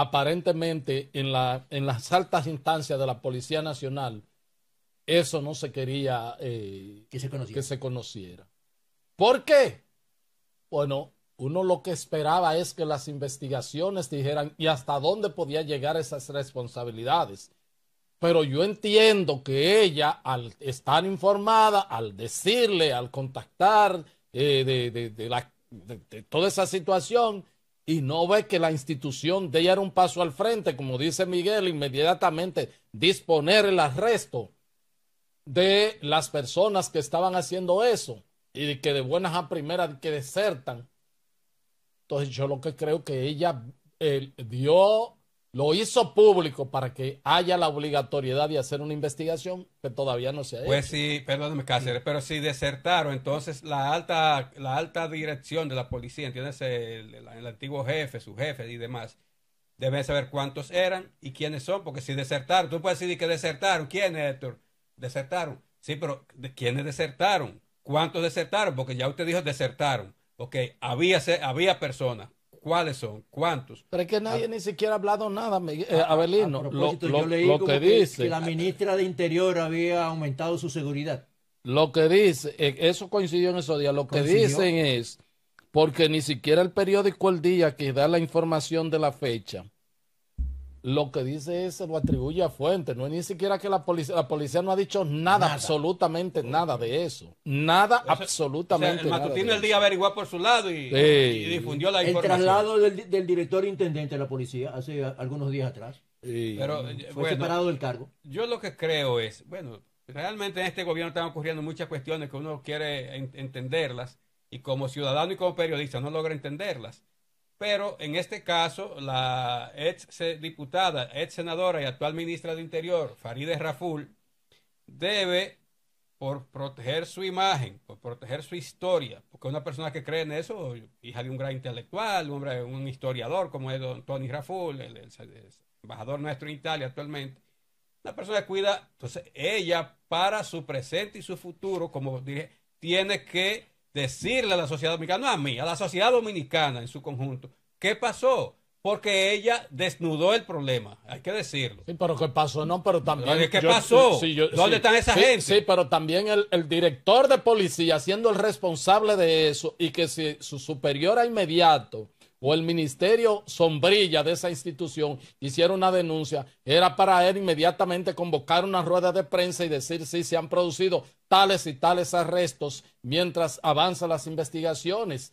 aparentemente en, la, en las altas instancias de la Policía Nacional, eso no se quería eh, que, se conociera. ¿Por qué? Bueno, uno lo que esperaba es que las investigaciones dijeran y hasta dónde podía llegar esas responsabilidades. Pero yo entiendo que ella, al estar informada, al decirle, al contactar eh, la, de toda esa situación, y no ve que la institución de ella era un paso al frente, como dice Miguel, inmediatamente disponer el arresto de las personas que estaban haciendo eso y que de buenas a primeras que desertan. Entonces yo lo que creo que ella eh, dio lo hizo público para que haya la obligatoriedad de hacer una investigación que todavía no se ha hecho. Pues sí, perdóname Cáceres, pero si desertaron, entonces la alta, la alta dirección de la policía, ¿entiendes? El, antiguo jefe, su jefe y demás, debe saber cuántos eran y quiénes son, porque si desertaron, tú puedes decir que desertaron, ¿quiénes, Héctor? Desertaron. Sí, pero ¿quiénes desertaron? ¿Cuántos desertaron? Porque ya usted dijo desertaron. porque había, había personas. ¿Cuáles son? ¿Cuántos? Pero es que nadie ah. ni siquiera ha hablado nada, eh, Avelino. Ah, ah, a Abelino. Lo, leí que, dice. la ministra de Interior había aumentado su seguridad. Lo que dice, eh, eso coincidió en esos días, lo que dicen es, porque ni siquiera el periódico El Día que da la información de la fecha, lo que dice es, lo atribuye a fuentes, no es ni siquiera que la policía, la policía no ha dicho nada, absolutamente nada de eso, nada absolutamente nada el matutino el día averiguó por su lado y, difundió la información. El traslado del, director intendente de la policía hace algunos días atrás. Pero, eh, fue separado del cargo. Yo lo que creo es, bueno, realmente en este gobierno están ocurriendo muchas cuestiones que uno quiere entenderlas y como ciudadano y como periodista no logra entenderlas. Pero en este caso, la ex diputada, ex senadora y actual ministra de Interior, Farideh Raful, debe, por proteger su imagen, por proteger su historia, porque una persona que cree en eso, hija de un gran intelectual, un, un historiador como es don Tony Raful, el, embajador nuestro en Italia actualmente, una persona cuida, entonces ella para su presente y su futuro, como dije, tiene que decirle a la sociedad dominicana, no a mí, a la sociedad dominicana en su conjunto, ¿qué pasó? Porque ella desnudó el problema, hay que decirlo. Sí, pero ¿qué pasó? No, pero también... ¿Qué pasó? ¿Dónde están esas gentes? Sí, pero también el, el, director de policía siendo el responsable de eso y que si su superior a inmediato o el ministerio sombrilla de esa institución hiciera una denuncia, era para él inmediatamente convocar una rueda de prensa y decir si se han producido tales y tales arrestos mientras avanzan las investigaciones.